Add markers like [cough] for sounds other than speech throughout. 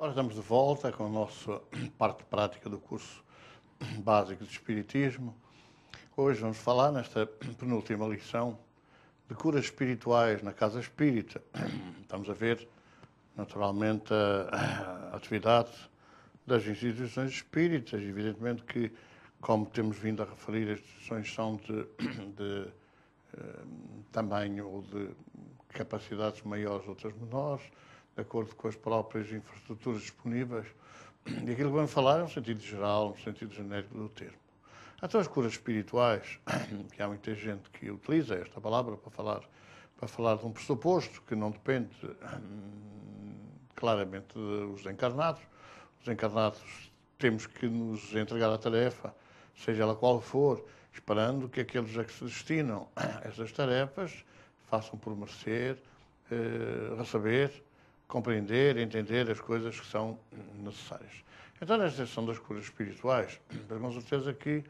Ora, estamos de volta com a nossa [clears throat] parte prática do curso [clears throat] básico de Espiritismo. Hoje vamos falar, nesta [clears throat] penúltima lição, de curas espirituais na casa espírita. Estamos a ver, naturalmente, a atividade das instituições espíritas. Evidentemente que, como temos vindo a referir, as instituições são de, de eh, tamanho ou de capacidades maiores, outras menores de acordo com as próprias infraestruturas disponíveis. E aquilo que vamos falar é um sentido geral, um sentido genérico do termo. Até então, as curas espirituais, [coughs] que há muita gente que utiliza esta palavra para falar, para falar de um pressuposto que não depende hum, claramente dos encarnados. Os encarnados temos que nos entregar a tarefa, seja ela qual for, esperando que aqueles a que se destinam [coughs] a essas tarefas façam por merecer, eh, receber compreender, entender as coisas que são necessárias. Então, nesta questão das curas espirituais, [clears throat] com certeza que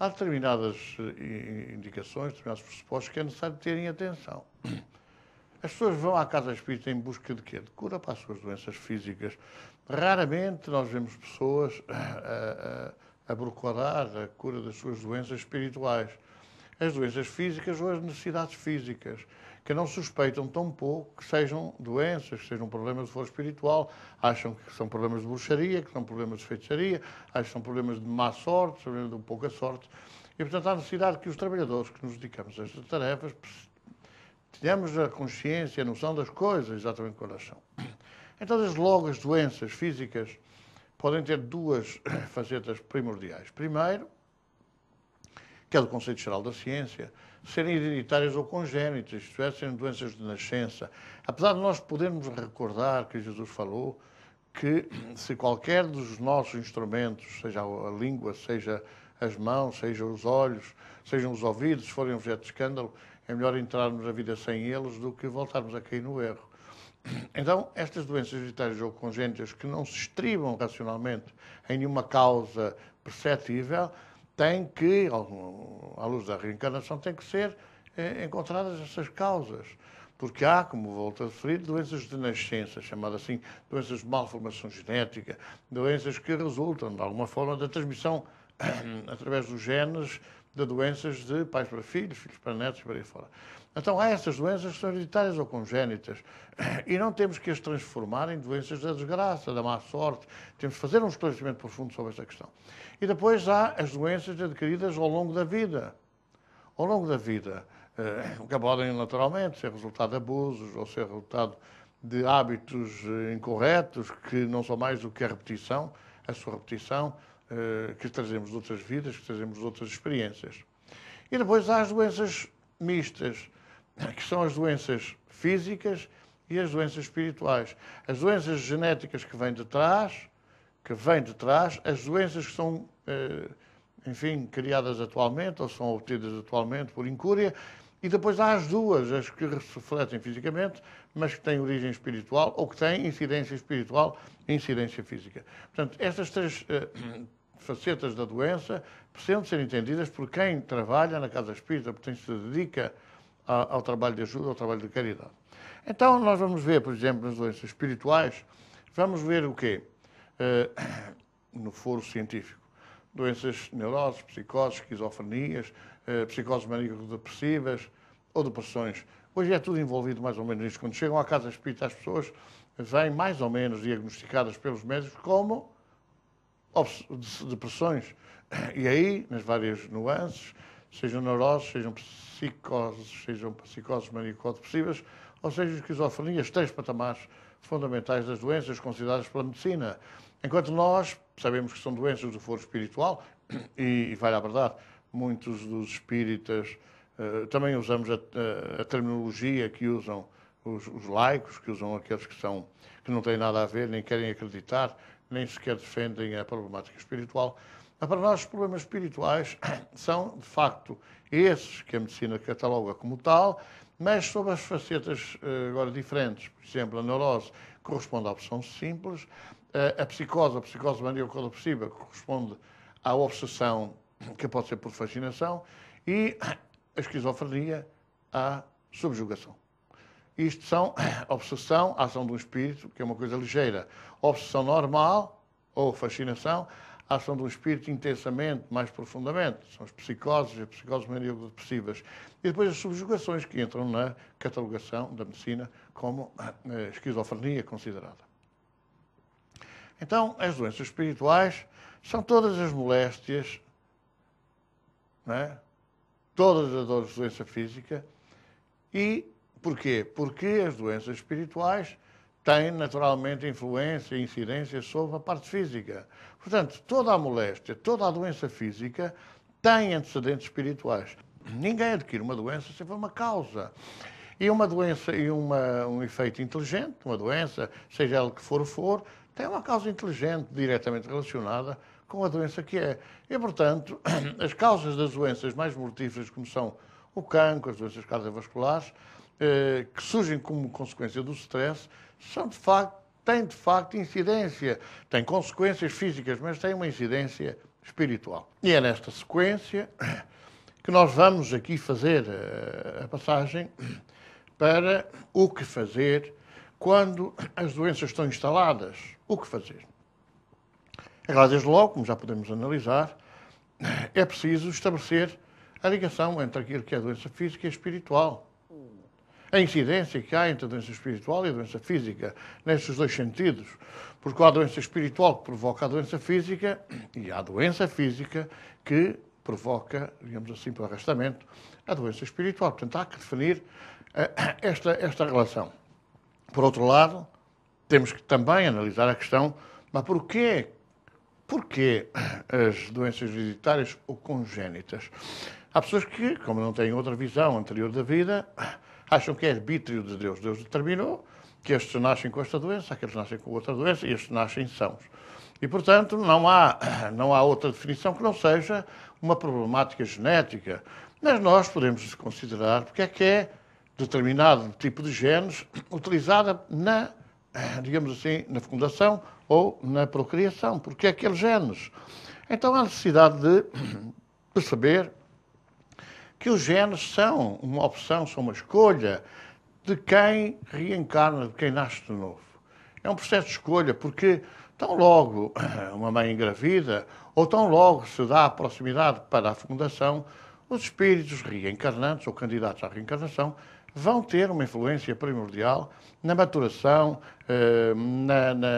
há determinadas eh, indicações, determinados pressupostos que é necessário terem atenção. As pessoas vão à casa espírita em busca de quê? De cura para as suas doenças físicas. Raramente nós vemos pessoas eh, eh, a, a, a procurar a cura das suas doenças espirituais. As doenças físicas ou as necessidades físicas que não suspeitam tão pouco que sejam doenças, que sejam problemas de foro espiritual, acham que são problemas de bruxaria, que são problemas de feitiçaria, acham que são problemas de má sorte, problemas de pouca sorte. E, portanto, há necessidade que os trabalhadores que nos dedicamos a estas tarefas tenhamos a consciência, a noção das coisas, exatamente como elas são. Então, desde logo, as doenças físicas podem ter duas [coughs] facetas primordiais. Primeiro, que é do conceito geral da ciência, serem hereditárias ou congênitas, isto é, serem doenças de nascença. Apesar de nós podermos recordar que Jesus falou que se qualquer dos nossos instrumentos, seja a língua, seja as mãos, seja os olhos, sejam os ouvidos, forem objeto de escândalo, é melhor entrarmos na vida sem eles do que voltarmos a cair no erro. Então, estas doenças hereditárias ou congênitas que não se estribam racionalmente em nenhuma causa perceptível, tem que, à luz da reencarnação, tem que ser eh, encontradas essas causas. Porque há, como volto a referir, doenças de nascença, chamadas assim doenças de malformação genética, doenças que resultam, de alguma forma, da transmissão [coughs] através dos genes de doenças de pais para filhos, filhos para netos e para aí fora. Então, há essas doenças hereditárias ou congénitas [clears throat] e não temos que as transformar em doenças da desgraça, da má sorte. Temos que fazer um esclarecimento profundo sobre esta questão. E depois há as doenças adquiridas ao longo da vida. Ao longo da vida, eh, que podem naturalmente ser resultado de abusos ou ser resultado de hábitos eh, incorretos, que não são mais do que a repetição, a sua repetição, eh, que trazemos de outras vidas, que trazemos de outras experiências. E depois há as doenças mistas, que são as doenças físicas e as doenças espirituais. As doenças genéticas que vêm de trás, que vêm de trás, as doenças que são, eh, enfim, criadas atualmente ou são obtidas atualmente por incúria, e depois há as duas, as que se refletem fisicamente, mas que têm origem espiritual ou que têm incidência espiritual e incidência física. Portanto, estas três eh, facetas da doença precisam ser entendidas por quem trabalha na casa espírita, por quem se dedica a ao trabalho de ajuda, ao trabalho de caridade. Então, nós vamos ver, por exemplo, nas doenças espirituais, vamos ver o quê? Eh, [coughs] no foro científico. Doenças neuroses, psicoses, esquizofrenias, eh, psicoses maníaco-depressivas ou depressões. Hoje é tudo envolvido mais ou menos nisso. Quando chegam à casa espírita, as pessoas vêm mais ou menos diagnosticadas pelos médicos como depressões. [coughs] E aí, nas várias nuances, sejam neuroses, sejam psicoses, sejam psicoses possíveis, ou sejam esquizofrenias, três patamares fundamentais das doenças consideradas pela medicina. Enquanto nós sabemos que são doenças do foro espiritual, [coughs] e, e vale a verdade, muitos dos espíritas uh, também usamos a, a, eh, a, terminologia que usam os, os, laicos, que usam aqueles que, são, que não têm nada a ver, nem querem acreditar, nem sequer defendem a problemática espiritual. Ah, para nós, os problemas espirituais [coughs] são, de facto, esses que a medicina cataloga como tal, mas sob as facetas eh, agora diferentes. Por exemplo, a neurose corresponde à opção simples, eh, a psicose, a psicose maniocada possível, corresponde à obsessão, [coughs] que pode ser por fascinação, e [coughs] a esquizofrenia à subjugação. Isto são obsessão, ação do espírito, que é uma coisa ligeira, obsessão normal ou fascinação, a ação do espírito intensamente, mais profundamente. São as psicoses, as psicoses maníaco-depressivas. E depois as subjugações que entram na catalogação da medicina como eh, esquizofrenia considerada. Então, as doenças espirituais são todas as moléstias, é? todas as dores de doença física. E porquê? Porque as doenças espirituais tem naturalmente influência e incidência sobre a parte física. Portanto, toda a moléstia, toda a doença física tem antecedentes espirituais. Ninguém adquire uma doença sem uma causa. E uma doença e uma, um efeito inteligente, uma doença, seja ela que for for, tem uma causa inteligente diretamente relacionada com a doença que é. E, portanto, [clears throat] as causas das doenças mais mortíferas, como são o cancro, as doenças cardiovasculares, eh, que surgem como consequência do stress, são de facto, têm de facto incidência, têm consequências físicas, mas têm uma incidência espiritual. E é nesta sequência que nós vamos aqui fazer eh, a passagem para o que fazer quando as doenças estão instaladas. O que fazer? Agora, desde logo, como já podemos analisar, é preciso estabelecer a ligação entre aquilo que é a doença física e a espiritual a incidência que há entre a doença espiritual e a doença física, nestes dois sentidos. Porque há a doença espiritual que provoca a doença física e há a doença física que provoca, digamos assim, pelo arrastamento, a doença espiritual. Portanto, há que definir eh, [coughs] esta, esta relação. Por outro lado, temos que também analisar a questão, mas porquê, porquê [coughs] as doenças hereditárias ou congénitas? Há pessoas que, como não têm outra visão anterior da vida, acham que é arbítrio de Deus. Deus determinou que estes nascem com esta doença, aqueles nascem com outra doença e estes nascem sãos. E, portanto, não há, [coughs] não há outra definição que não seja uma problemática genética. Mas nós podemos considerar porque é que é determinado tipo de genes [coughs] utilizada na, [coughs] digamos assim, na fecundação ou na procriação. Porque é aqueles genes. Então há necessidade de perceber que os genes são uma opção, são uma escolha de quem reencarna, de quem nasce de novo. É um processo de escolha, porque tão logo [clears throat] uma mãe engravida, ou tão logo se dá a proximidade para a fecundação, os espíritos reencarnantes ou candidatos à reencarnação vão ter uma influência primordial na maturação, eh, na, na,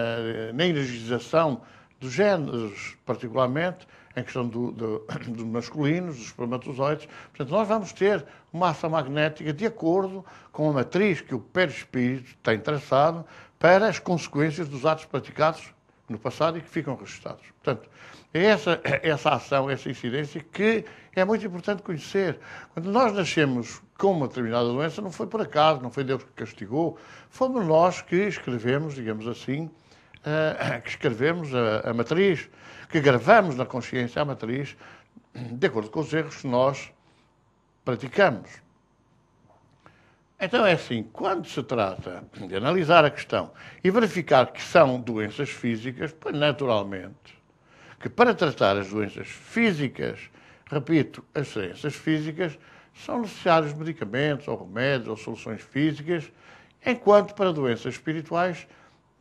na energização dos géneros, particularmente, em questão do, do, [coughs] dos masculinos, dos espermatozoides. Portanto, nós vamos ter massa magnética de acordo com a matriz que o perispírito tem traçado para as consequências dos atos praticados no passado e que ficam registados. Portanto, é essa, [coughs] essa ação, essa incidência que é muito importante conhecer. Quando nós nascemos com uma determinada doença, não foi por acaso, não foi Deus que castigou, fomos nós que escrevemos, digamos assim, uh, que escrevemos a, a, matriz, que gravamos na consciência a matriz, de acordo com os erros que nós praticamos. Então é assim, quando se trata de analisar a questão e verificar que são doenças físicas, pois naturalmente que para tratar as doenças físicas, repito, as doenças físicas, são necessários medicamentos ou remédios ou soluções físicas, enquanto para doenças espirituais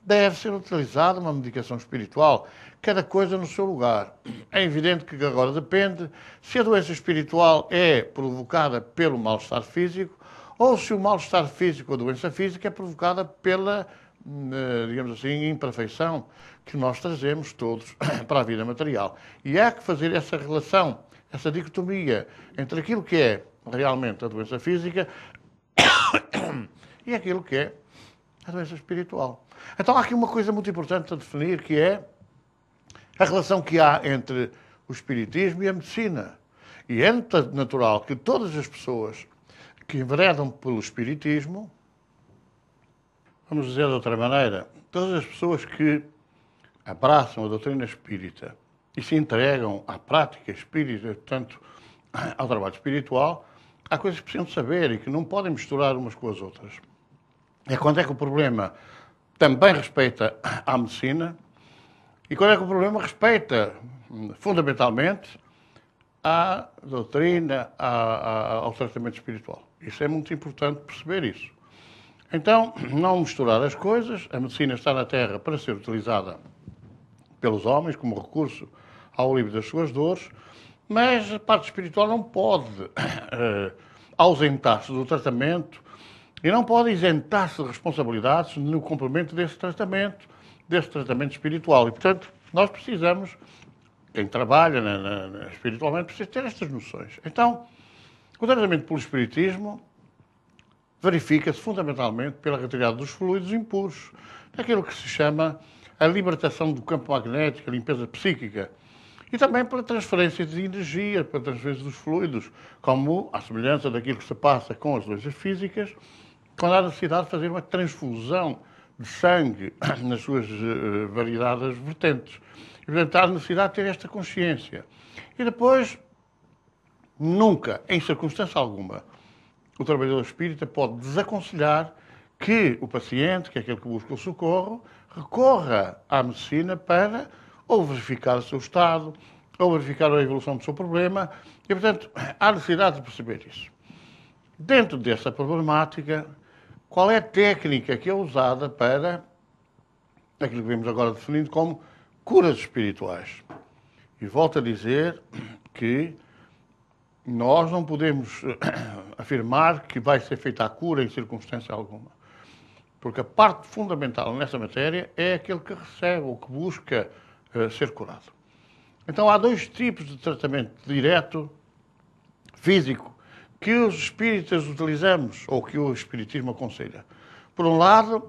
deve ser utilizada uma medicação espiritual, cada coisa no seu lugar. É evidente que agora depende se a doença espiritual é provocada pelo mal-estar físico ou se o mal-estar físico ou a doença física é provocada pela, hum, eh, digamos assim, imperfeição que nós trazemos todos [coughs] para a vida material. E há que fazer essa relação, essa dicotomia entre aquilo que é realmente a doença física [coughs] e aquilo que é a doença espiritual. Então há aqui uma coisa muito importante a definir que é a relação que há entre o espiritismo e a medicina. E é natural que todas as pessoas que enveredam pelo espiritismo, vamos dizer de outra maneira, todas as pessoas que abraçam a doutrina espírita e se entregam à prática espírita, portanto, ao trabalho espiritual, há coisas que precisam saber e que não podem misturar umas com as outras é quando é que o problema também respeita a medicina e quando é que o problema respeita fundamentalmente à doutrina, à, à, ao tratamento espiritual. Isso é muito importante perceber isso. Então, não misturar as coisas, a medicina está na Terra para ser utilizada pelos homens como recurso ao alívio das suas dores, mas a parte espiritual não pode eh, ausentar-se do tratamento e não pode isentar-se de responsabilidades no cumprimento desse tratamento, desse tratamento espiritual. E, portanto, nós precisamos, quem trabalha na, na, espiritualmente, precisa ter estas noções. Então, o tratamento pelo espiritismo verifica-se fundamentalmente pela retirada dos fluidos impuros, daquilo que se chama a libertação do campo magnético, a limpeza psíquica, e também pela transferência de energia, pela transferência dos fluidos, como a semelhança daquilo que se passa com as leis físicas, quando há necessidade de fazer uma transfusão de sangue [clears throat] nas suas uh, variedades vertentes. E, portanto, há necessidade de ter esta consciência. E depois, nunca, em circunstância alguma, o trabalhador espírita pode desaconselhar que o paciente, que é aquele que busca o socorro, recorra à medicina para ou verificar o seu estado, ou verificar a evolução do seu problema, e, portanto, [clears throat] há necessidade de perceber isso. Dentro dessa problemática, qual é a técnica que é usada para aquilo que vemos agora definido como curas espirituais. E volto a dizer que nós não podemos [coughs] afirmar que vai ser feita a cura em circunstância alguma. Porque a parte fundamental nessa matéria é aquele que recebe ou que busca eh, ser curado. Então há dois tipos de tratamento direto, físico que os espíritas utilizamos, ou que o espiritismo aconselha. Por um lado,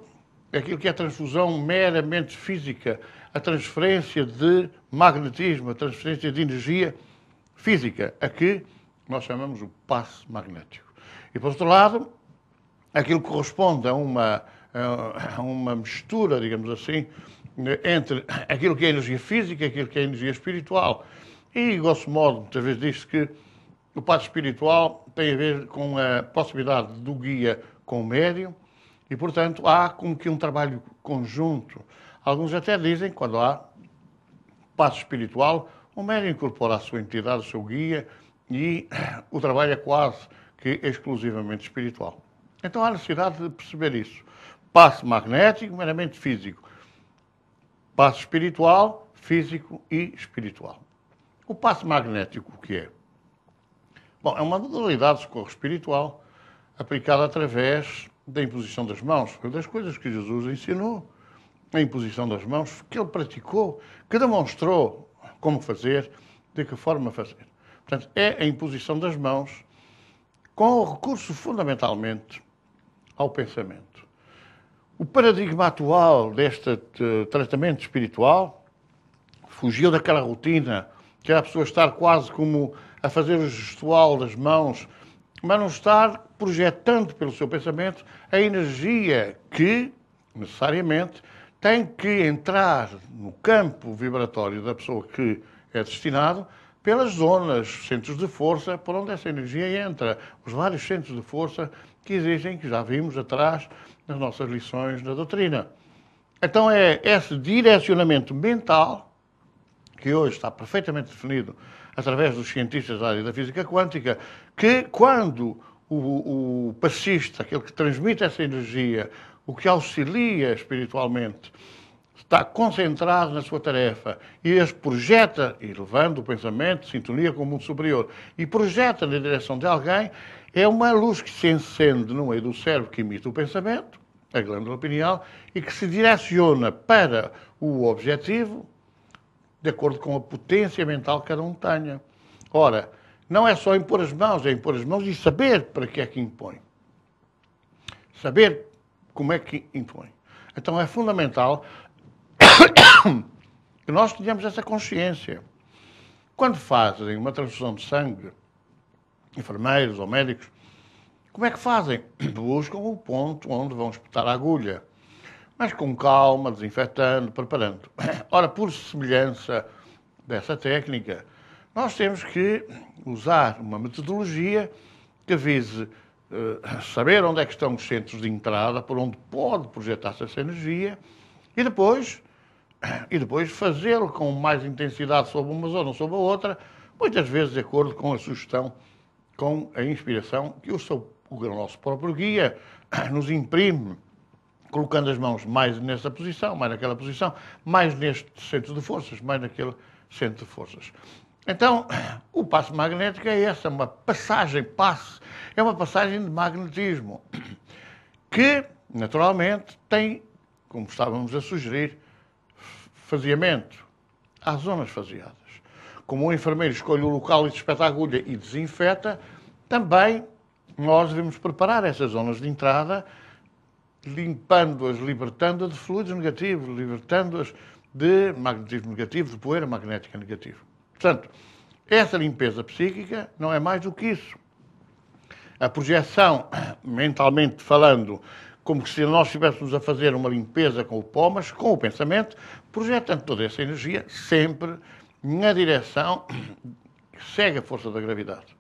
aquilo que é a transfusão meramente física, a transferência de magnetismo, a transferência de energia física, a que nós chamamos o passe magnético. E, por outro lado, aquilo que corresponde a uma, a uma mistura, digamos assim, entre aquilo que é energia física, aquilo que é energia espiritual. E, grosso modo, muitas vezes diz-se que o passo espiritual tem a ver com a possibilidade do guia com o médium e, portanto, há como que um trabalho conjunto. Alguns até dizem, quando há passo espiritual, o médium incorpora a sua entidade, o seu guia e o trabalho é quase que exclusivamente espiritual. Então há necessidade de perceber isso. Passo magnético, meramente físico. Passo espiritual, físico e espiritual. O passo magnético, o que é? Bom, é uma modalidade de socorro espiritual aplicada através da imposição das mãos. Foi das coisas que Jesus ensinou, a imposição das mãos, que ele praticou, que demonstrou como fazer, de que forma fazer. Portanto, é a imposição das mãos com o recurso fundamentalmente ao pensamento. O paradigma atual deste eh, tratamento espiritual fugiu daquela rotina que era a pessoa estar quase como a fazer o gestual das mãos, mas não estar projetando pelo seu pensamento a energia que, necessariamente, tem que entrar no campo vibratório da pessoa que é destinado pelas zonas, centros de força, por onde essa energia entra, os vários centros de força que existem, que já vimos atrás nas nossas lições da doutrina. Então é esse direcionamento mental, que hoje está perfeitamente definido através dos cientistas da área da física quântica, que quando o, o passista, aquele que transmite essa energia, o que auxilia espiritualmente, está concentrado na sua tarefa e as projeta, e levando o pensamento, sintonia com o mundo superior, e projeta na direção de alguém, é uma luz que se encende no meio do cérebro que imita o pensamento, a glândula pineal, e que se direciona para o objetivo, de acordo com a potência mental que cada um tenha. Ora, não é só impor as mãos, é impor as mãos e saber para que é que impõe. Saber como é que impõe. Então é fundamental [coughs] que nós tenhamos essa consciência. Quando fazem uma transfusão de sangue, enfermeiros ou médicos, como é que fazem? [coughs] Buscam o ponto onde vão espetar a agulha mas com calma, desinfetando, preparando. [coughs] Ora, por semelhança dessa técnica, nós temos que usar uma metodologia que vise uh, eh, saber onde é que estão os centros de entrada, por onde pode projetar-se essa energia, e depois, [coughs] e depois fazê-lo com mais intensidade sobre uma zona ou sobre a outra, muitas vezes de acordo com a sugestão, com a inspiração que o, seu, o nosso próprio guia [coughs] nos imprime colocando as mãos mais nesta posição, mais naquela posição, mais neste centro de forças, mais naquele centro de forças. Então, o passo magnético é essa, é uma passagem, passe, é uma passagem de magnetismo, que, naturalmente, tem, como estávamos a sugerir, faseamento, há zonas faseadas. Como o um enfermeiro escolhe o local e despeta a agulha e desinfeta, também nós devemos preparar essas zonas de entrada limpando-as, libertando-as de fluidos negativos, libertando-as de magnetismo negativo, de poeira magnética negativa. Portanto, essa limpeza psíquica não é mais do que isso. A projeção, [coughs] mentalmente falando, como se nós estivéssemos a fazer uma limpeza com o pó, mas com o pensamento, projetando toda essa energia sempre na direção que [coughs] segue a força da gravidade.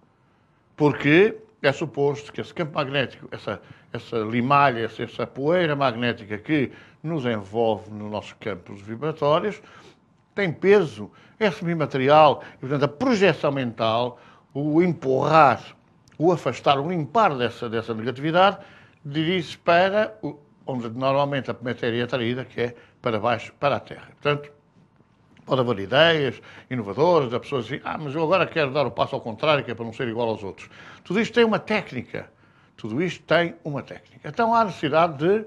Porque é suposto que esse campo magnético, essa essa limalha, essa poeira magnética que nos envolve nos nossos campos vibratórios, tem peso, é semimaterial, e portanto a projeção mental, o empurrar, o afastar, o limpar dessa, dessa negatividade, dirige-se para o, onde normalmente a matéria é atraída, que é para baixo, para a Terra. Portanto, pode haver ideias inovadoras, da pessoa dizer: ah, mas eu agora quero dar o passo ao contrário, que é para não ser igual aos outros. Tudo isto tem uma técnica. Tudo isto tem uma técnica. Então há necessidade de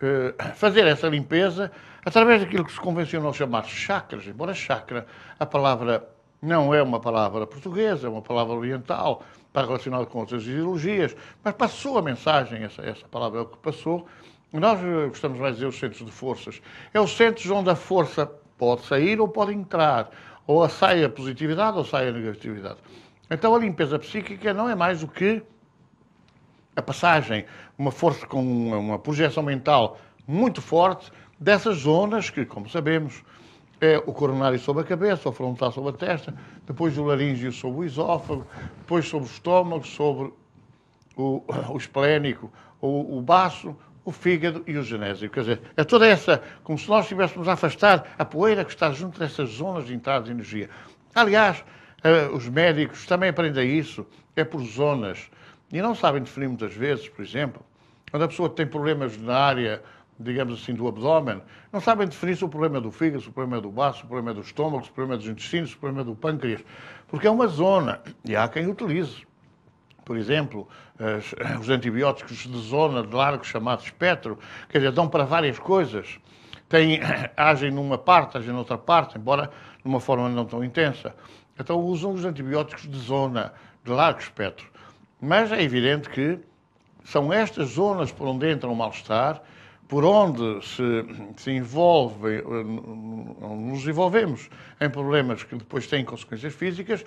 eh, [coughs] fazer essa limpeza através daquilo que se convencionou chamar chakras, embora chakra, a palavra não é uma palavra portuguesa, é uma palavra oriental, está relacionada com outras ideologias, mas passou a mensagem, essa, essa palavra é o que passou. Nós eh, gostamos mais de dizer os centros de forças. É os centros onde a força pode sair ou pode entrar, ou sai a positividade ou sai a negatividade. Então a limpeza psíquica não é mais do que a passagem, uma força com uma projeção mental muito forte dessas zonas que, como sabemos, é o coronário sobre a cabeça, o frontal sobre a testa, depois o laríngeo sobre o esófago, depois sobre o estômago, sobre o, [coughs] o esplénico, o, o baço, o fígado e o genésio. Quer dizer, é toda essa, como se nós estivéssemos a afastar a poeira que está junto dessas zonas de entrada de energia. Aliás, eh, os médicos também aprendem isso, é por zonas e não sabem definir muitas vezes, por exemplo, quando a pessoa tem problemas na área, digamos assim, do abdômen, não sabem definir se o problema é do fígado, se o problema é do baço, se o problema é do estômago, se o problema é dos intestinos, se o problema é do pâncreas, porque é uma zona e há quem utilize. Por exemplo, os antibióticos de zona de largo chamado espectro, quer dizer, dão para várias coisas. Tem, [coughs] agem numa parte, agem noutra parte, embora de uma forma não tão intensa. Então usam os antibióticos de zona de largo espectro. Mas é evidente que são estas zonas por onde entra o mal-estar, por onde se, se envolve, eh, nos envolvemos em problemas que depois têm consequências físicas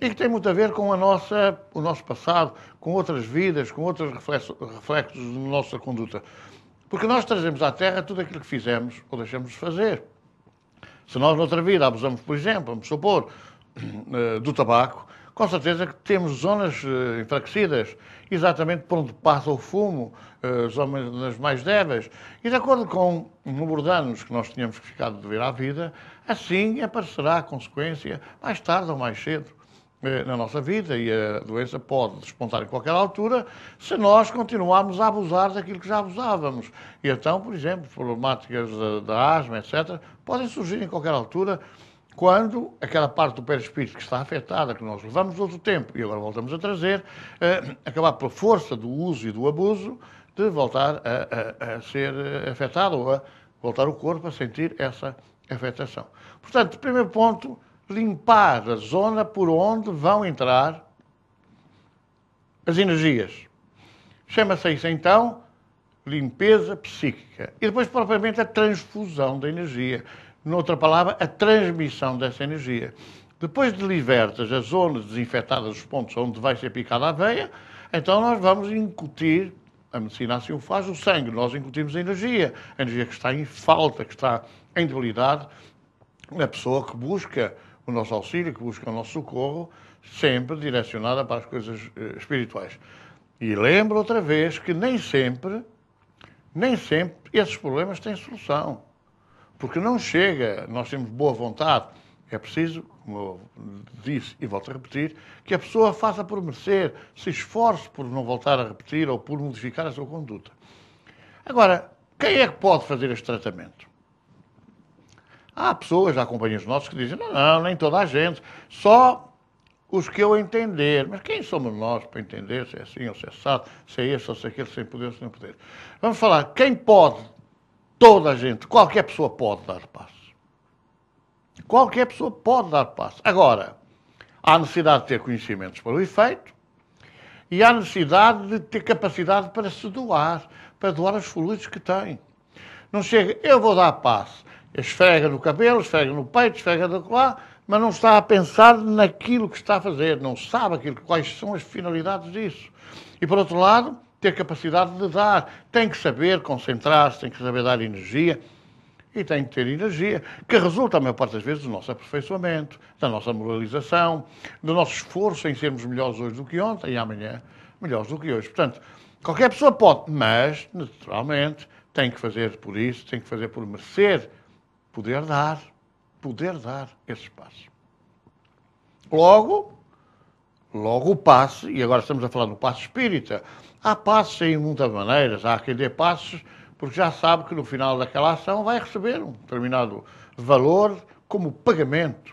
e que têm muito a ver com a nossa, o nosso passado, com outras vidas, com outros reflexos, reflexos da nossa conduta. Porque nós trazemos à Terra tudo aquilo que fizemos ou deixamos de fazer. Se nós, noutra vida, abusamos, por exemplo, vamos supor, [clears throat] eh, do tabaco, com certeza que temos zonas uh, enfraquecidas, exatamente por onde passa o fumo, uh, zonas mais débeis. E de acordo com o número de anos que nós tínhamos ficado de vir à vida, assim aparecerá a consequência, mais tarde ou mais cedo eh, na nossa vida e a doença pode despontar em qualquer altura se nós continuarmos a abusar daquilo que já abusávamos. E então, por exemplo, problemáticas da, asma, etc., podem surgir em qualquer altura quando aquela parte do perispírito que está afetada, que nós levamos outro tempo e agora voltamos a trazer, eh, acabar pela força do uso e do abuso de voltar a, a, a ser eh, afetado ou a voltar o corpo a sentir essa afetação. Portanto, primeiro ponto, limpar a zona por onde vão entrar as energias. Chama-se isso então limpeza psíquica. E depois, propriamente, a transfusão da energia noutra palavra, a transmissão dessa energia. Depois de libertas as zonas desinfetadas, os pontos onde vai ser picada a veia, então nós vamos incutir, a medicina assim o faz, o sangue. Nós incutimos a energia, a energia que está em falta, que está em debilidade. na pessoa que busca o nosso auxílio, que busca o nosso socorro, sempre direcionada para as coisas eh, espirituais. E lembro outra vez que nem sempre, nem sempre esses problemas têm solução. Porque não chega, nós temos boa vontade, é preciso, como eu disse e volto a repetir, que a pessoa faça por merecer, se esforce por não voltar a repetir ou por modificar a sua conduta. Agora, quem é que pode fazer este tratamento? Há pessoas, há companheiros nossos que dizem, não, não, nem toda a gente, só os que eu entender. Mas quem somos nós para entender se é assim ou se é assado, se é este ou se é aquele, sem poder ou sem poder? Vamos falar, quem pode Toda a gente, qualquer pessoa pode dar passo. Qualquer pessoa pode dar passo. Agora, há necessidade de ter conhecimentos para o efeito e há necessidade de ter capacidade para se doar, para doar os fluidos que tem. Não chega, eu vou dar passo. Esfrega no cabelo, esfrega no peito, esfrega do lá, mas não está a pensar naquilo que está a fazer, não sabe aquilo, quais são as finalidades disso. E por outro lado, ter capacidade de dar, tem que saber concentrar-se, tem que saber dar energia e tem que ter energia, que resulta, a maior parte das vezes, do nosso aperfeiçoamento, da nossa moralização, do nosso esforço em sermos melhores hoje do que ontem e amanhã melhores do que hoje. Portanto, qualquer pessoa pode, mas, naturalmente, tem que fazer por isso, tem que fazer por merecer poder dar, poder dar esse espaço. Logo, Logo o passe, e agora estamos a falar do passe espírita, há passes em muitas maneiras, há quem dê passos porque já sabe que no final daquela ação vai receber um determinado valor como pagamento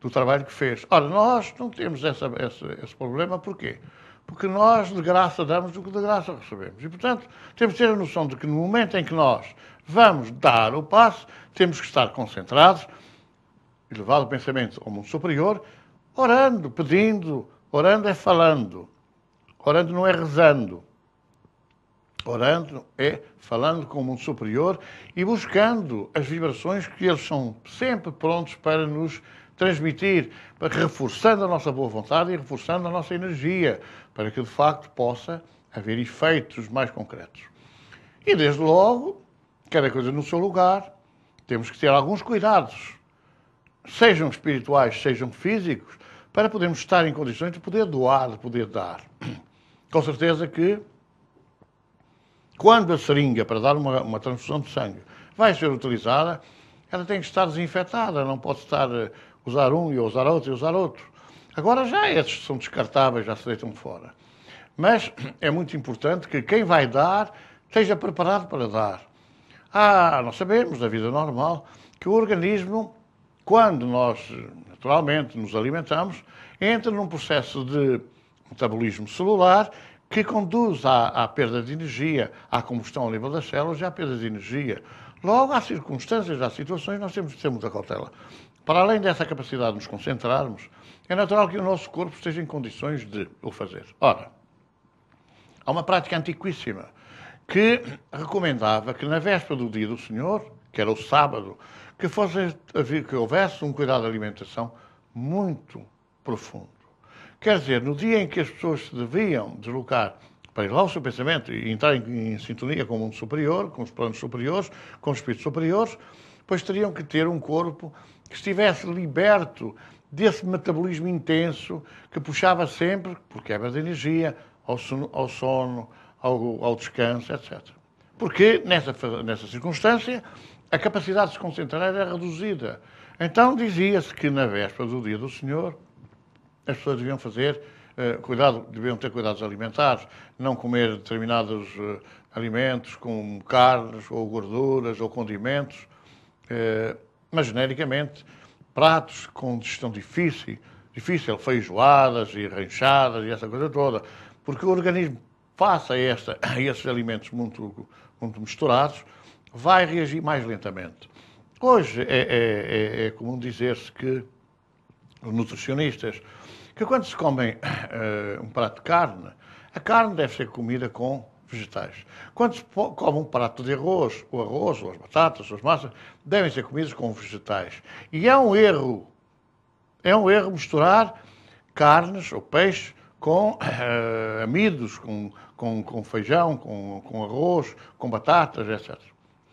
do trabalho que fez. Ora, nós não temos essa, esse, esse problema, porquê? Porque nós de graça damos o que de graça recebemos. E, portanto, temos que ter a noção de que no momento em que nós vamos dar o passo, temos que estar concentrados, e levar o pensamento ao mundo superior Orando, pedindo, orando é falando, orando não é rezando. Orando é falando com o mundo superior e buscando as vibrações que eles são sempre prontos para nos transmitir, para, reforçando a nossa boa vontade e reforçando a nossa energia, para que de facto possa haver efeitos mais concretos. E desde logo, cada coisa no seu lugar, temos que ter alguns cuidados, sejam espirituais, sejam físicos, para podermos estar em condições de poder doar, de poder dar. [clears throat] Com certeza que quando a seringa para dar uma, uma transfusão de sangue vai ser utilizada, ela tem que estar desinfetada, não pode estar eh, usar um e usar outro e usar outro. Agora já esses é, são descartáveis, já se deitam fora. Mas [clears throat] é muito importante que quem vai dar esteja preparado para dar. Ah, nós sabemos, da vida normal, que o organismo quando nós, naturalmente, nos alimentamos, entra num processo de metabolismo celular que conduz à, à, perda de energia, à combustão ao nível das células e à perda de energia. Logo, há circunstâncias, há situações, nós temos de ter muita cautela. Para além dessa capacidade de nos concentrarmos, é natural que o nosso corpo esteja em condições de o fazer. Ora, há uma prática antiquíssima que recomendava que na véspera do dia do Senhor, que era o sábado, que fosse que houvesse um cuidado de alimentação muito profundo. Quer dizer, no dia em que as pessoas se deviam deslocar para ir lá o seu pensamento e entrar em, em sintonia com o mundo superior, com os planos superiores, com os espíritos superiores, pois teriam que ter um corpo que estivesse liberto desse metabolismo intenso que puxava sempre, por quebra de energia, ao sono, ao, sono, ao, ao descanso, etc. Porque, nessa, nessa circunstância, a capacidade de se concentrar era reduzida. Então dizia-se que na véspera do dia do Senhor as pessoas deviam fazer uh, cuidado, deviam ter cuidados alimentares, não comer determinados uh, alimentos como carnes ou gorduras ou condimentos, uh, mas genericamente pratos com digestão difícil, difícil, feijoadas e ranchadas e essa coisa toda, porque o organismo passa a, esta, a esses alimentos muito, muito misturados vai reagir mais lentamente. Hoje é, é, é, é comum dizer-se que os nutricionistas, que quando se comem uh, um prato de carne, a carne deve ser comida com vegetais. Quando se come um prato de arroz, o arroz, ou as batatas, ou as massas, devem ser comidas com vegetais. E é um erro, é um erro misturar carnes ou peixe com uh, amidos, com, com, com feijão, com, com arroz, com batatas, etc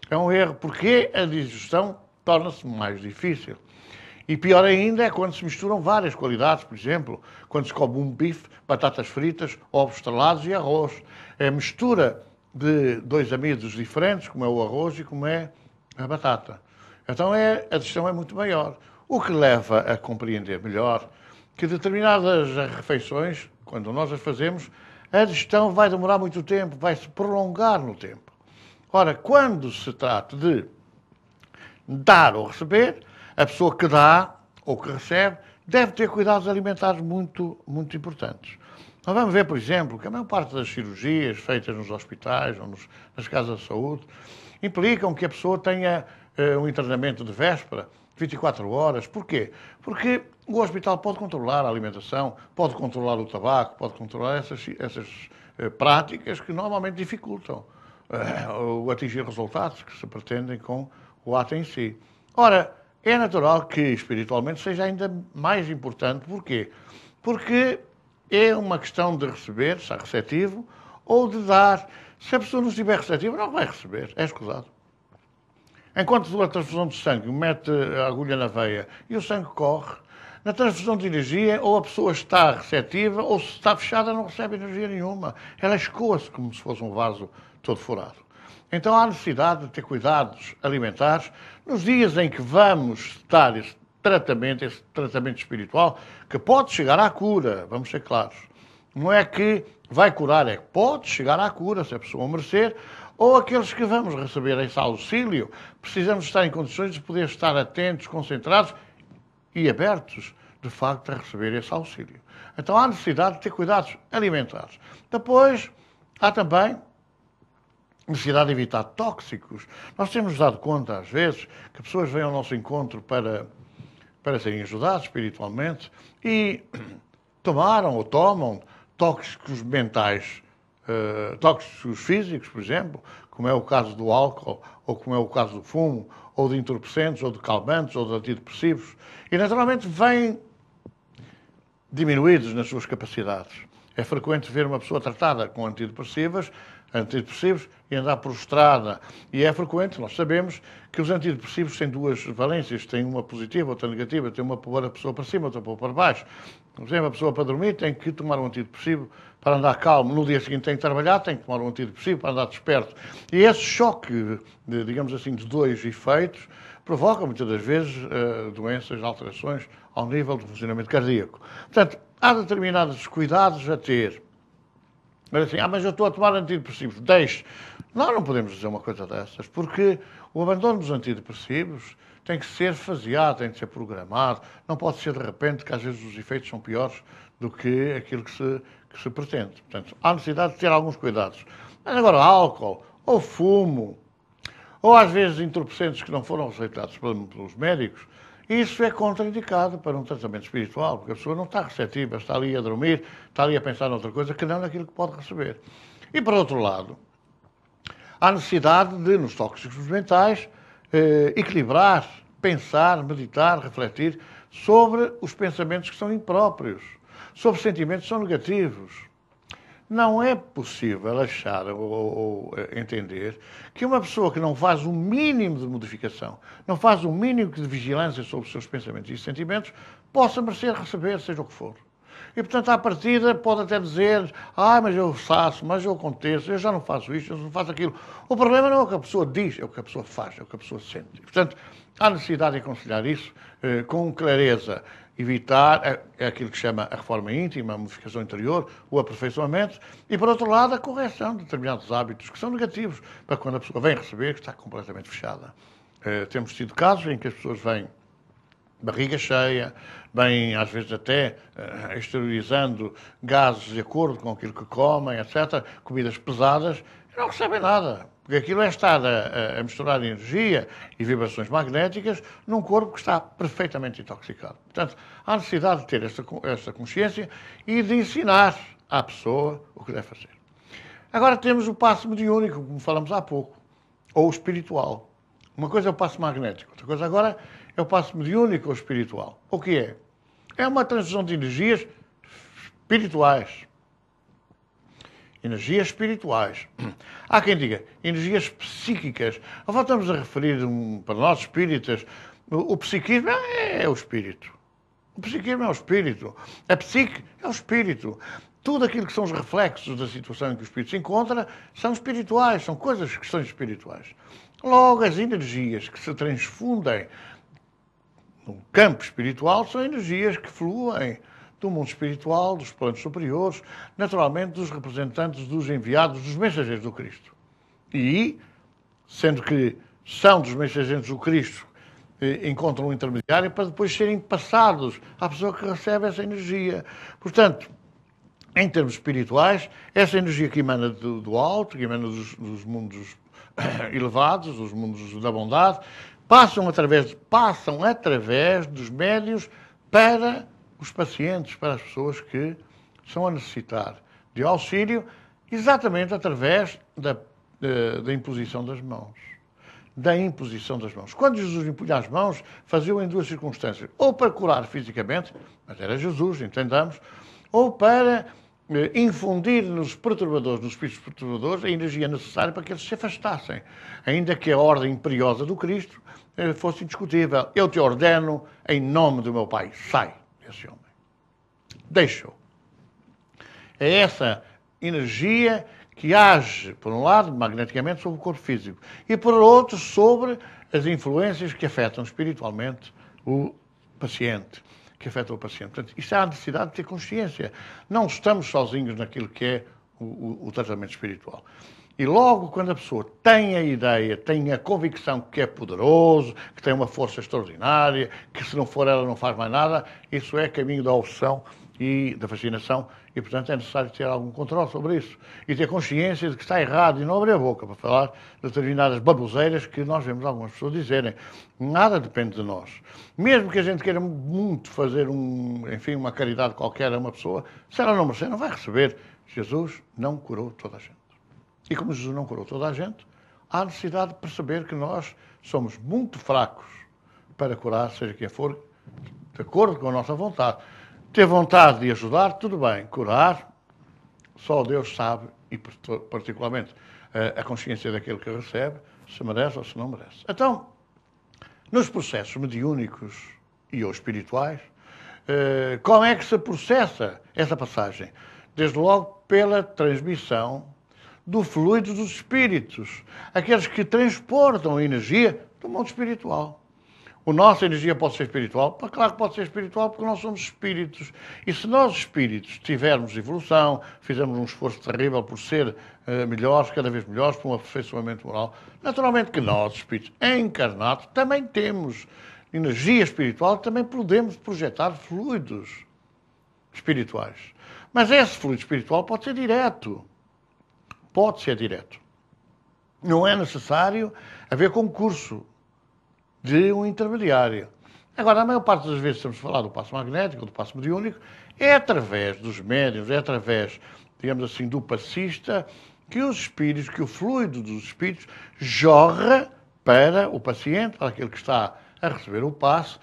é um erro porque a digestão torna-se mais difícil. E pior ainda é quando se misturam várias qualidades, por exemplo, quando se come um bife, batatas fritas, ovos estrelados e arroz. É mistura de dois amidos diferentes, como é o arroz e como é a batata. Então é, a digestão é muito maior, o que leva a compreender melhor que determinadas refeições, quando nós as fazemos, a digestão vai demorar muito tempo, vai se prolongar no tempo. Ora, quando se trata de dar ou receber, a pessoa que dá ou que recebe deve ter cuidados alimentares muito, muito importantes. Nós então, vamos ver, por exemplo, que a maior parte das cirurgias feitas nos hospitais ou nos, nas casas de saúde implicam que a pessoa tenha eh, um internamento de véspera, 24 horas. Porquê? Porque o hospital pode controlar a alimentação, pode controlar o tabaco, pode controlar essas, essas eh, práticas que normalmente dificultam uh, atingir resultados que se pretendem com o ato em si. Ora, é natural que espiritualmente seja ainda mais importante. Porquê? Porque é uma questão de receber, se está receptivo, ou de dar. Se a pessoa não estiver receptiva, não vai receber, é escusado. Enquanto a transfusão de sangue mete a agulha na veia e o sangue corre, na transfusão de energia, ou a pessoa está receptiva, ou se está fechada, não recebe energia nenhuma. Ela escoa-se como se fosse um vaso todo furado. Então há necessidade de ter cuidados alimentares nos dias em que vamos dar esse tratamento, esse tratamento espiritual, que pode chegar à cura, vamos ser claros. Não é que vai curar, é que pode chegar à cura, se a pessoa merecer, ou aqueles que vamos receber esse auxílio, precisamos estar em condições de poder estar atentos, concentrados e abertos, de facto, a receber esse auxílio. Então há necessidade de ter cuidados alimentares. Depois, há também necessidade de evitar tóxicos. Nós temos dado conta, às vezes, que pessoas vêm ao nosso encontro para, para serem ajudadas espiritualmente e [clears throat] tomaram ou tomam tóxicos mentais, uh, tóxicos físicos, por exemplo, como é o caso do álcool, ou como é o caso do fumo, ou de entorpecentes, ou de calmantes, ou de antidepressivos, e naturalmente vêm diminuídos nas suas capacidades. É frequente ver uma pessoa tratada com antidepressivas antidepressivos e andar prostrada. E é frequente, nós sabemos, que os antidepressivos têm duas valências, tem uma positiva, outra negativa, tem uma pôr a pessoa para cima, outra para baixo. Por exemplo, a pessoa para dormir tem que tomar um antidepressivo para andar calmo, no dia seguinte tem que trabalhar, tem que tomar um antidepressivo para andar desperto. E esse choque, de, digamos assim, de dois efeitos, provoca muitas das vezes eh, doenças, alterações ao nível do funcionamento cardíaco. Portanto, há determinados cuidados a ter. Mas assim, ah, mas eu estou a tomar antidepressivos, deixe. nós não podemos dizer uma coisa dessas, porque o abandono dos antidepressivos tem que ser faseado, tem que ser programado, não pode ser de repente, que às vezes os efeitos são piores do que aquilo que se, que se pretende. Portanto, há necessidade de ter alguns cuidados. Mas agora, álcool, ou fumo, ou às vezes entorpecentes que não foram receitados pelos médicos, isso é contraindicado para um tratamento espiritual, porque a pessoa não está receptiva, está ali a dormir, está ali a pensar noutra coisa que não naquilo que pode receber. E, por outro lado, há necessidade de, nos tóxicos mentais, eh, equilibrar, pensar, meditar, refletir sobre os pensamentos que são impróprios, sobre sentimentos que são negativos, não é possível achar ou, ou, eh, entender que uma pessoa que não faz o mínimo de modificação, não faz o mínimo de vigilância sobre os seus pensamentos e sentimentos, possa merecer receber, seja o que for. E, portanto, à partida, pode até dizer: ah, mas eu faço, mas eu aconteço, eu já não faço isto, eu não faço aquilo. O problema não é o que a pessoa diz, é o que a pessoa faz, é o que a pessoa sente. E, portanto, há necessidade de aconselhar isso eh, com clareza evitar é, é aquilo que chama a reforma íntima, a modificação interior, o aperfeiçoamento, e, por outro lado, a correção de determinados hábitos que são negativos para quando a pessoa vem receber, que está completamente fechada. Eh, temos tido casos em que as pessoas vêm barriga cheia, vêm às vezes até eh, exteriorizando gases de acordo com aquilo que comem, etc., comidas pesadas, e não recebem nada. Porque aquilo é estar a, a, misturar energia e vibrações magnéticas num corpo que está perfeitamente intoxicado. Portanto, há necessidade de ter esta, consciência e de ensinar à pessoa o que deve fazer. Agora temos o passo mediúnico, como falamos há pouco, ou o espiritual. Uma coisa é o passo magnético, outra coisa agora é o passo mediúnico ou espiritual. O que é? É uma transição de energias espirituais energias espirituais. Há quem diga energias psíquicas. Voltamos a referir para nós espíritas, o psiquismo é, é o espírito. O psiquismo é o espírito. A psique é o espírito. Tudo aquilo que são os reflexos da situação em que o espírito se encontra são espirituais, são coisas, que são espirituais. Logo, as energias que se transfundem no campo espiritual são energias que fluem do mundo espiritual, dos planos superiores, naturalmente dos representantes dos enviados, dos mensageiros do Cristo. E, sendo que são dos mensageiros do Cristo, eh, encontram um intermediário para depois serem passados à pessoa que recebe essa energia. Portanto, em termos espirituais, essa energia que emana do, do alto, que emana dos, dos mundos eh, elevados, dos mundos da bondade, passam através, passam através dos médios para os pacientes, para as pessoas que são a necessitar de auxílio, exatamente através da, da, eh, da imposição das mãos. Da imposição das mãos. Quando Jesus impunha as mãos, fazia-o em duas circunstâncias: ou para curar fisicamente, mas era Jesus, entendamos, ou para eh, infundir nos perturbadores, nos espíritos perturbadores, a energia necessária para que eles se afastassem, ainda que a ordem imperiosa do Cristo eh, fosse indiscutível. Eu te ordeno, em nome do meu Pai, sai esse homem. Deixou. É essa energia que age, por um lado, magneticamente sobre o corpo físico e, por outro, sobre as influências que afetam espiritualmente o paciente, que afetam o paciente. Portanto, isto há é a necessidade de ter consciência. Não estamos sozinhos naquilo que é o, o, o tratamento espiritual. E logo quando a pessoa tem a ideia, tem a convicção que é poderoso, que tem uma força extraordinária, que se não for ela não faz mais nada, isso é caminho da obsessão e da fascinação e, portanto, é necessário ter algum controle sobre isso e ter consciência de que está errado e não abrir a boca para falar de determinadas baboseiras que nós vemos algumas pessoas dizerem. Nada depende de nós. Mesmo que a gente queira muito fazer, um, enfim, uma caridade qualquer a uma pessoa, se ela não merecer, não vai receber. Jesus não curou toda a gente. E como Jesus não curou toda a gente, há necessidade de perceber que nós somos muito fracos para curar, seja quem for, de acordo com a nossa vontade. Ter vontade de ajudar, tudo bem. Curar, só Deus sabe, e particularmente eh, a consciência daquele que recebe, se merece ou se não merece. Então, nos processos mediúnicos e ou espirituais, eh, como é que se processa essa passagem? Desde logo pela transmissão do fluido dos espíritos, aqueles que transportam energia do mundo espiritual. O nossa energia pode ser espiritual? Claro que pode ser espiritual, porque nós somos espíritos. E se nós, espíritos, tivermos evolução, fizemos um esforço terrível por ser uh, melhores, cada vez melhores, por um aperfeiçoamento moral, naturalmente que nós, espíritos encarnados, também temos energia espiritual, também podemos projetar fluidos espirituais. Mas esse fluido espiritual pode ser direto pode ser direto. Não é necessário haver concurso de um intermediário. Agora, a maior parte das vezes estamos a falar do passo magnético, do passo mediúnico, é através dos médios, é através, digamos assim, do passista, que os espíritos, que o fluido dos espíritos jorra para o paciente, para aquele que está a receber o passo,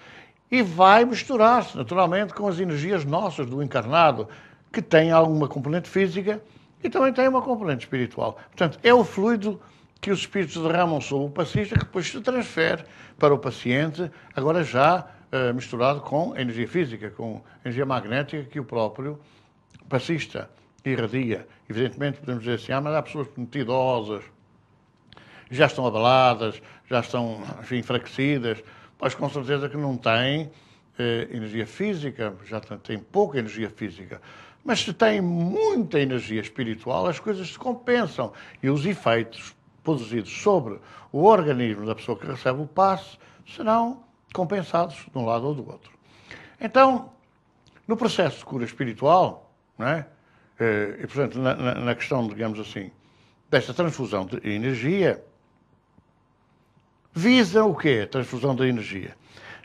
e vai misturar-se naturalmente com as energias nossas do encarnado, que tem alguma componente física e também tem uma componente espiritual. Portanto, é o fluido que os espíritos derramam sobre o passista que depois se transfere para o paciente, agora já eh, misturado com energia física, com energia magnética que o próprio passista irradia. Evidentemente, podemos dizer assim, ah, mas há pessoas muito idosas, já estão abaladas, já estão enfim, enfraquecidas, mas com certeza que não têm eh, energia física, já têm pouca energia física. Mas se tem muita energia espiritual, as coisas se compensam e os efeitos produzidos sobre o organismo da pessoa que recebe o passe serão compensados de um lado ou do outro. Então, no processo de cura espiritual, não é? Eh, e, portanto, na, na questão, digamos assim, desta transfusão de energia, visa o quê? A transfusão de energia.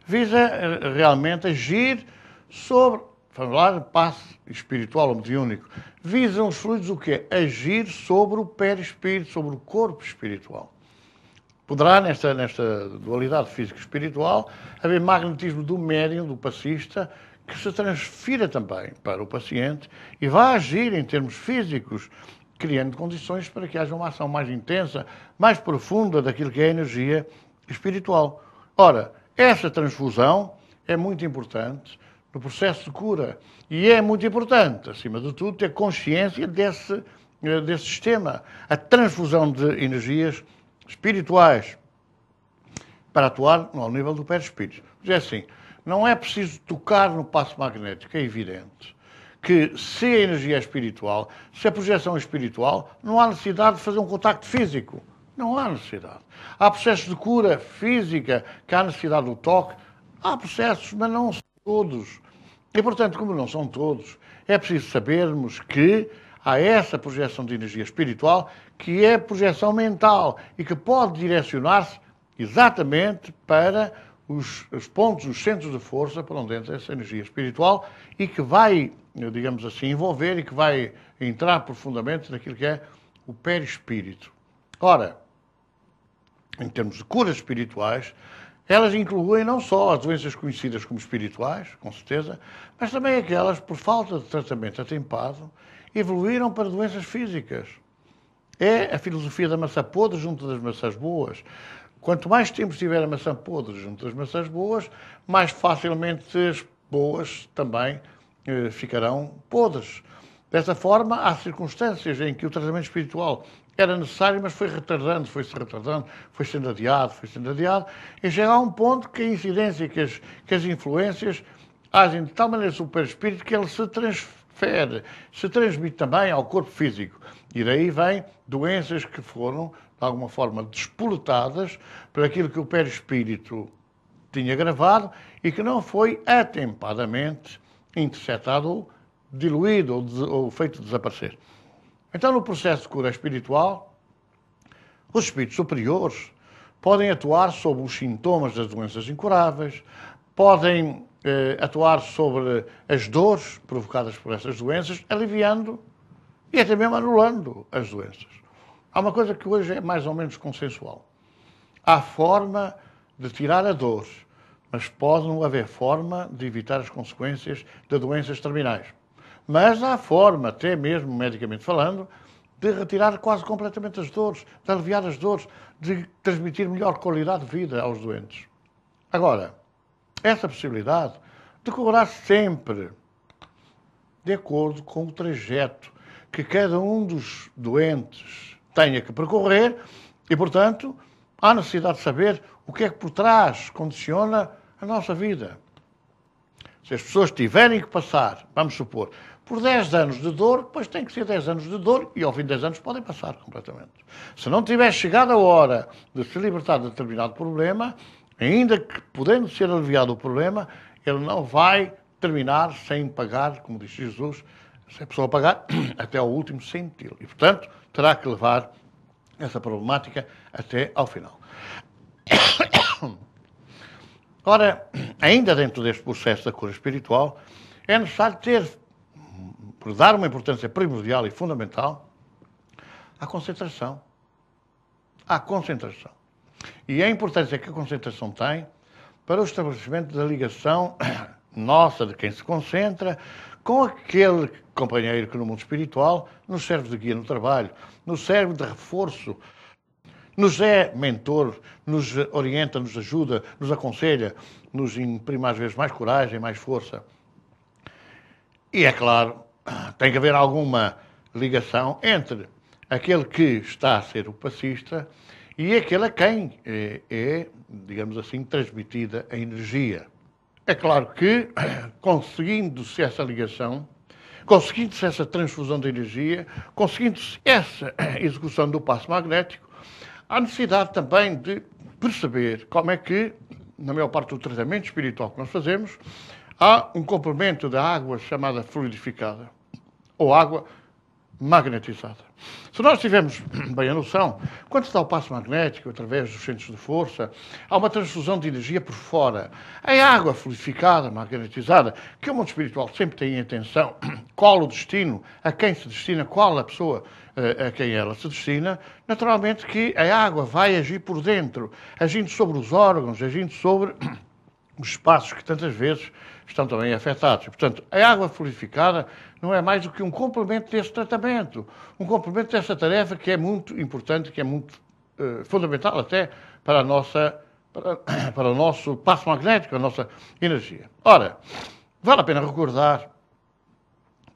Visa eh, realmente agir sobre de passe espiritual mediúnico, visam os fluidos o quê? Agir sobre o perispírito, sobre o corpo espiritual. Poderá, nesta, nesta dualidade físico-espiritual, haver magnetismo do médium, do passista, que se transfira também para o paciente e vá agir em termos físicos, criando condições para que haja uma ação mais intensa, mais profunda daquilo que é a energia espiritual. Ora, essa transfusão é muito importante no processo de cura. E é muito importante, acima de tudo, ter consciência desse, eh, desse sistema. A transfusão de energias espirituais para atuar ao nível do perispírito. Mas é assim, não é preciso tocar no passo magnético, é evidente que se a energia é espiritual, se a projeção é espiritual, não há necessidade de fazer um contacto físico. Não há necessidade. Há processos de cura física que há necessidade do toque. Há processos, mas não todos. E, portanto, como não são todos, é preciso sabermos que há essa projeção de energia espiritual que é projeção mental e que pode direcionar-se exatamente para os, os, pontos, os centros de força para onde entra essa energia espiritual e que vai, digamos assim, envolver e que vai entrar profundamente naquilo que é o perispírito. Ora, em termos de curas espirituais, elas incluem não só as doenças conhecidas como espirituais, com certeza, mas também aquelas por falta de tratamento atempado evoluíram para doenças físicas. É a filosofia da maçã podre junto das maçãs boas. Quanto mais tempo estiver a maçã podre junto das maçãs boas, mais facilmente as boas também eh, ficarão podres. Dessa forma, há circunstâncias em que o tratamento espiritual era necessário, mas foi retardando, foi-se retardando, foi sendo adiado, foi sendo adiado, e chega a um ponto que a incidência, que as, que as influências agem de tal maneira sobre o espírito que ele se transfere, se transmite também ao corpo físico. E daí vem doenças que foram, de alguma forma, despoletadas por aquilo que o perispírito tinha gravado e que não foi atempadamente interceptado ou diluído ou, ou feito desaparecer. Então, no processo de cura espiritual, os espíritos superiores podem atuar sobre os sintomas das doenças incuráveis, podem eh, atuar sobre as dores provocadas por essas doenças, aliviando e até mesmo anulando as doenças. Há uma coisa que hoje é mais ou menos consensual. Há forma de tirar a dor, mas pode não haver forma de evitar as consequências de doenças terminais. Mas há forma, até mesmo medicamente falando, de retirar quase completamente as dores, de aliviar as dores, de transmitir melhor qualidade de vida aos doentes. Agora, essa possibilidade decorrerá sempre de acordo com o trajeto que cada um dos doentes tenha que percorrer e, portanto, há necessidade de saber o que é que por trás condiciona a nossa vida. Se as pessoas tiverem que passar, vamos supor, por 10 anos de dor, pois tem que ser 10 anos de dor e ao fim de 10 anos podem passar completamente. Se não tiver chegado a hora de se libertar de determinado problema, ainda que podendo ser aliviado o problema, ele não vai terminar sem pagar, como disse Jesus, se a pessoa pagar [coughs] até ao último centil. E, portanto, terá que levar essa problemática até ao final. [coughs] Ora, ainda dentro deste processo da cura espiritual, é necessário ter por dar uma importância primordial e fundamental à concentração. À concentração. E a importância que a concentração tem para o estabelecimento da ligação [coughs] nossa, de quem se concentra, com aquele companheiro que no mundo espiritual nos serve de guia no trabalho, nos serve de reforço, nos é mentor, nos orienta, nos ajuda, nos aconselha, nos imprime às vezes mais coragem, mais força. E é claro, tem que haver alguma ligação entre aquele que está a ser o passista e aquele a quem é, é, digamos assim, transmitida a energia. É claro que, [clears throat] conseguindo-se essa ligação, conseguindo-se essa transfusão de energia, conseguindo-se essa [clears throat] execução do passo magnético, há necessidade também de perceber como é que, na maior parte do tratamento espiritual que nós fazemos, há um complemento da água chamada fluidificada ou água magnetizada. Se nós tivermos [clears throat] bem a noção, quando está o passo magnético através dos centros de força, há uma transfusão de energia por fora. A é água fluidificada, magnetizada, que o mundo espiritual sempre tem em atenção, [clears throat] qual o destino, a quem se destina, qual a pessoa eh, a quem ela se destina, naturalmente que a água vai agir por dentro, agindo sobre os órgãos, agindo sobre [clears throat] os espaços que tantas vezes estão também afetados. Portanto, a água fluidificada não é mais do que um complemento desse tratamento, um complemento dessa tarefa que é muito importante, que é muito eh, fundamental até para, a nossa, para, [coughs] para o nosso passo magnético, a nossa energia. Ora, vale a pena recordar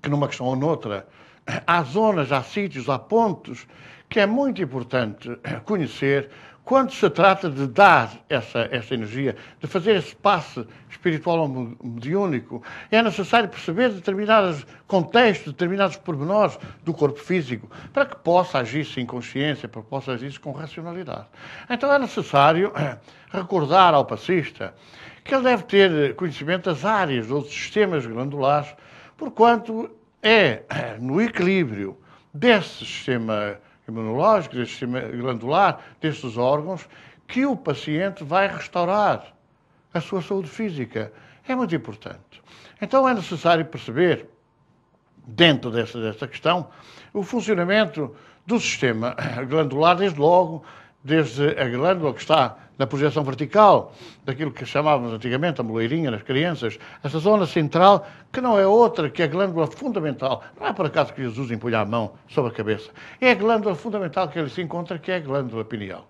que numa questão ou noutra, [coughs] há zonas, há sítios, há pontos que é muito importante [coughs] conhecer quando se trata de dar essa, essa energia, de fazer esse passe espiritual ou mediúnico, é necessário perceber determinados contextos, determinados pormenores do corpo físico, para que possa agir-se em consciência, para que possa agir-se com racionalidade. Então é necessário eh, recordar ao passista que ele deve ter conhecimento das áreas ou dos sistemas glandulares, porquanto é eh, no equilíbrio desse sistema glandular imunológico, desse sistema glandular, desses órgãos, que o paciente vai restaurar a sua saúde física. É muito importante. Então é necessário perceber, dentro dessa, dessa questão, o funcionamento do sistema glandular, desde logo, desde a glândula que está na projeção vertical, daquilo que chamávamos antigamente a moleirinha nas crianças, essa zona central, que não é outra que a glândula fundamental. Não é por acaso que Jesus empunha a mão sobre a cabeça. É a glândula fundamental que ele se encontra, que é a glândula pineal.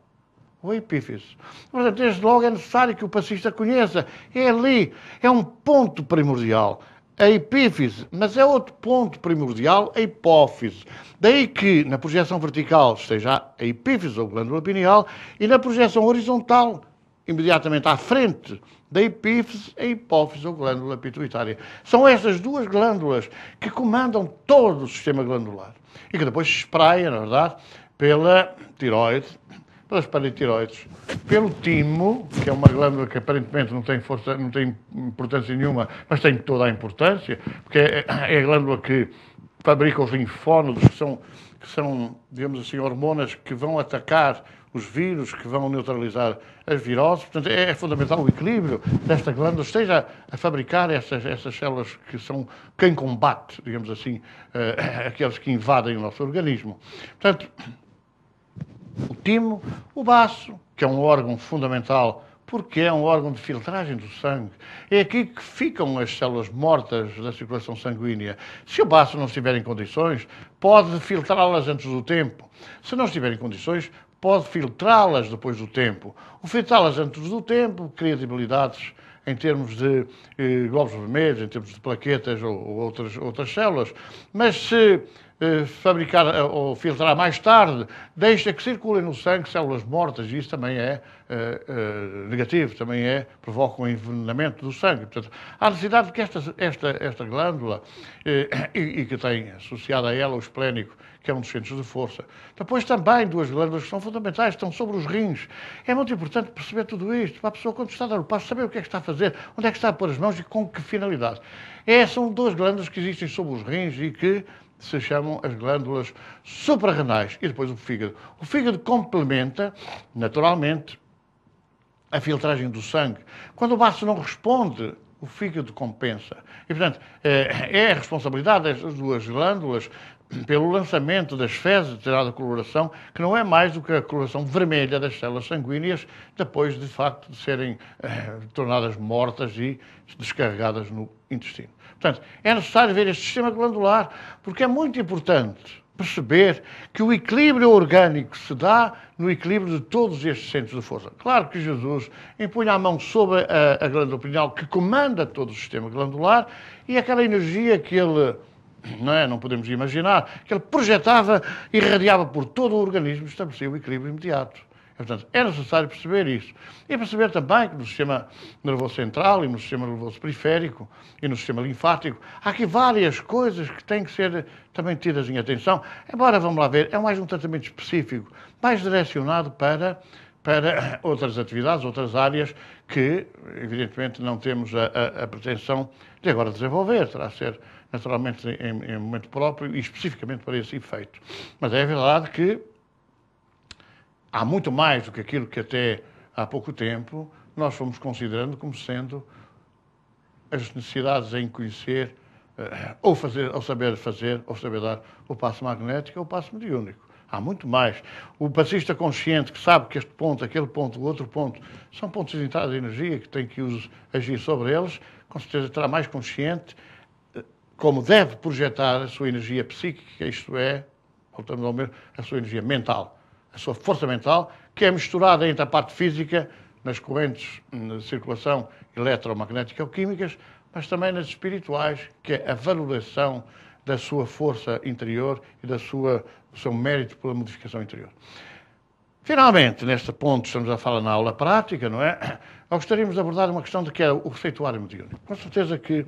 O epífise. Portanto, desde logo é necessário que o passista conheça. É ali, é um ponto primordial a epífise, mas é outro ponto primordial, a hipófise. Daí que na projeção vertical esteja a epífise ou glândula pineal e na projeção horizontal, imediatamente à frente da epífise, a hipófise ou glândula pituitária. São estas duas glândulas que comandam todo o sistema glandular e que depois se espraia, na verdade, pela tiroide, transparentiroides, pelo timo, que é uma glândula que aparentemente não tem, força, não tem importância nenhuma, mas tem toda a importância, porque é, é a glândula que fabrica os linfónodos, que são, que são, digamos assim, hormonas que vão atacar os vírus, que vão neutralizar as viroses. Portanto, é, é fundamental o equilíbrio desta glândula, esteja a fabricar essas, essas células que são quem combate, digamos assim, uh, aqueles que invadem o nosso organismo. Portanto, o timo, o baço, que é um órgão fundamental porque é um órgão de filtragem do sangue. É aqui que ficam as células mortas da circulação sanguínea. Se o baço não estiver em condições, pode filtrá-las antes do tempo. Se não estiver em condições, pode filtrá-las depois do tempo. O filtrá-las antes do tempo cria debilidades em termos de eh, globos vermelhos, em termos de plaquetas ou, ou outras, outras células. Mas se eh, fabricar eh, ou filtrar mais tarde, deixa que circulem no sangue células mortas e isso também é uh, uh, negativo, também é, provoca um envenenamento do sangue. Portanto, há necessidade de que esta, esta, esta glândula, uh, [coughs] e, e, que tem associada a ela o esplênico, que é um dos centros de força. Depois também duas glândulas que são fundamentais, estão sobre os rins. É muito importante perceber tudo isto, para a pessoa quando está a dar o passo, saber o que é que está a fazer, onde é que está a pôr as mãos e com que finalidade. É, são duas glândulas que existem sobre os rins e que se chamam as glândulas suprarrenais e depois o fígado. O fígado complementa, naturalmente, a filtragem do sangue. Quando o baço não responde, o fígado compensa. E, portanto, eh, é a responsabilidade destas duas glândulas pelo lançamento das fezes de determinada coloração, que não é mais do que a coloração vermelha das células sanguíneas, depois, de facto, de serem eh, tornadas mortas e descarregadas no intestino. Portanto, é necessário ver este sistema glandular, porque é muito importante perceber que o equilíbrio orgânico se dá no equilíbrio de todos estes centros de força. Claro que Jesus impunha a mão sobre a, a glândula pineal, que comanda todo o sistema glandular, e aquela energia que ele, não é? Não podemos imaginar, que ele projetava e irradiava por todo o organismo, estabelecia o equilíbrio imediato. Portanto, é necessário perceber isso. E perceber também que no sistema nervoso central e no sistema nervoso periférico e no sistema linfático há aqui várias coisas que têm que ser também tidas em atenção. Embora, vamos lá ver, é mais um tratamento específico, mais direcionado para, para [coughs] outras atividades, outras áreas que, evidentemente, não temos a, a, a pretensão de agora desenvolver. Terá de ser naturalmente em, em momento próprio e especificamente para esse efeito. Mas é verdade que há muito mais do que aquilo que até há pouco tempo nós fomos considerando como sendo as necessidades em conhecer eh, ou fazer, ou saber fazer, ou saber dar o passo magnético ou é o passo mediúnico. Há muito mais. O passista consciente que sabe que este ponto, aquele ponto, o outro ponto, são pontos de entrada de energia que tem que agir sobre eles, com certeza estará mais consciente eh, como deve projetar a sua energia psíquica, isto é, voltamos ao mesmo, a sua energia mental a sua força mental, que é misturada entre a parte física, nas correntes de circulação eletromagnética ou químicas, mas também nas espirituais, que é a valoração da sua força interior e da sua, do seu mérito pela modificação interior. Finalmente, neste ponto, estamos a falar na aula prática, não é? Nós gostaríamos de abordar uma questão de que é o receituário mediúnico. Com certeza que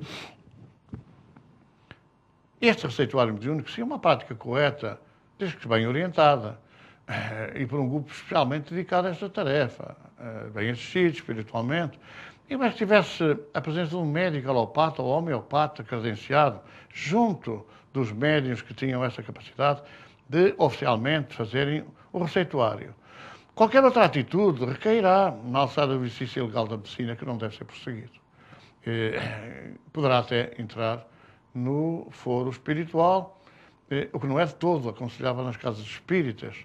este receituário mediúnico, se é uma prática correta, desde que bem orientada, eh, e por um grupo especialmente dedicado a esta tarefa, eh, bem assistido espiritualmente, e que tivesse a presença de um médico alopata ou homeopata credenciado junto dos médiums que tinham essa capacidade de oficialmente fazerem o receituário. Qualquer outra atitude recairá na alçada do exercício ilegal da medicina que não deve ser prosseguido. Eh, poderá até entrar no foro espiritual, o que não é de todo aconselhável nas casas espíritas,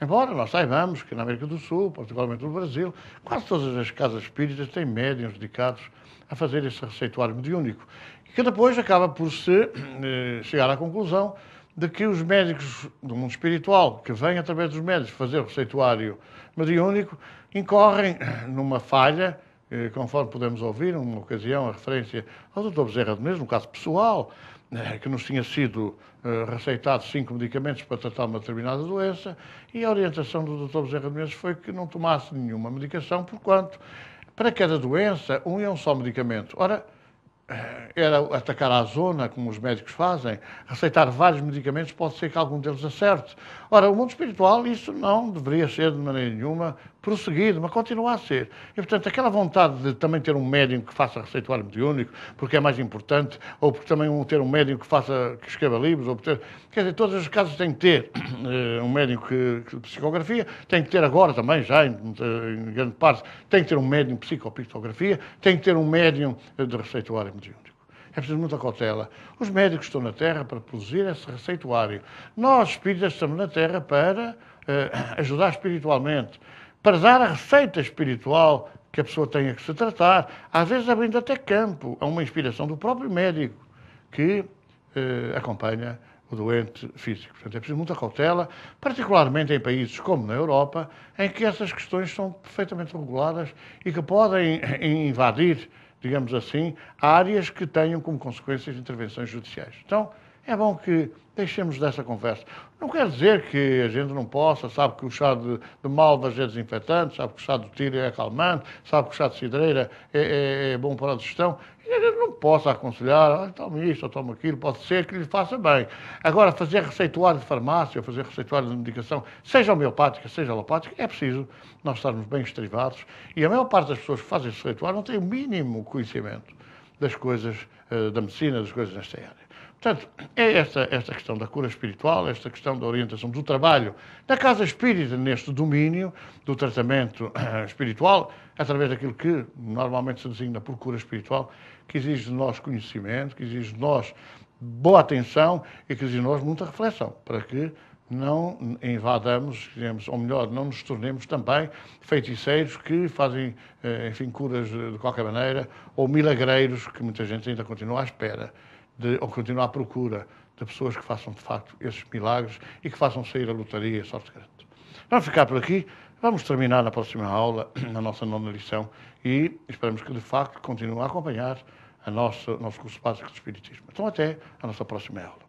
Embora nós saibamos que na América do Sul, particularmente no Brasil, quase todas as casas espíritas têm médiums dedicados a fazer esse receituário mediúnico, que depois acaba por se eh, chegar à conclusão de que os médicos do mundo espiritual, que vêm através dos médicos fazer o receituário mediúnico, incorrem numa falha, eh, conforme podemos ouvir, numa ocasião, a referência ao Dr. Bezerra de no caso pessoal, é, que nos tinha sido uh, receitado cinco medicamentos para tratar uma determinada doença, e a orientação do Dr. José de Mendes foi que não tomasse nenhuma medicação, porquanto, para cada doença, um é um só medicamento. Ora, eh, era atacar a zona, como os médicos fazem, receitar vários medicamentos, pode ser que algum deles acerte. Ora, o mundo espiritual, isso não deveria ser de maneira nenhuma prosseguido, mas continua a ser. E, portanto, aquela vontade de também ter um médium que faça receituário mediúnico, porque é mais importante, ou porque também ter um médium que faça, que escreva livros, ou ter, quer dizer, todos os casos têm que ter eh, um médium que, que psicografia, tem que ter agora também, já em, em, grande parte, tem que ter um médium psicopictografia, tem que ter um médium de receituário mediúnico. É preciso muita cautela. Os médicos estão na Terra para produzir esse receituário. Nós, espíritas, estamos na Terra para eh, ajudar espiritualmente. Para dar a receita espiritual que a pessoa tenha que se tratar, às vezes abrindo até campo a uma inspiração do próprio médico que eh, acompanha o doente físico. Portanto, é preciso muita cautela, particularmente em países como na Europa, em que essas questões são perfeitamente reguladas e que podem [laughs] invadir, digamos assim, áreas que tenham como consequências intervenções judiciais. Então, é bom que deixemos dessa conversa. Não quer dizer que a gente não possa, sabe que o chá de, de malvas é desinfetante, sabe que o chá de tiro é acalmante, sabe que o chá de cidreira é, é, é bom para a digestão. E a gente não possa aconselhar, ah, toma isto, ou toma aquilo, pode ser que lhe faça bem. Agora, fazer receituário de farmácia, fazer receituário de medicação, seja homeopática, seja alopática, é preciso nós estarmos bem estrivados. E a maior parte das pessoas que fazem receituário não tem o mínimo conhecimento das coisas eh, da medicina, das coisas nesta área. Portanto, é esta, esta questão da cura espiritual, esta questão da orientação do trabalho da Casa Espírita neste domínio do tratamento ah, espiritual, através daquilo que normalmente se designa por cura espiritual, que exige de nós conhecimento, que exige de nós boa atenção e que exige de nós muita reflexão, para que não invadamos, digamos, ou melhor, não nos tornemos também feiticeiros que fazem, eh, enfim, curas de qualquer maneira, ou milagreiros que muita gente ainda continua à espera de, ou continuar à procura de pessoas que façam, de facto, esses milagres e que façam sair a lotaria, sorte grande. Vamos ficar por aqui. Vamos terminar na próxima aula, [clears throat] na nossa nona lição, e esperamos que, de facto, continuem a acompanhar a nosso o nosso curso básico de Espiritismo. Então, até a nossa próxima aula.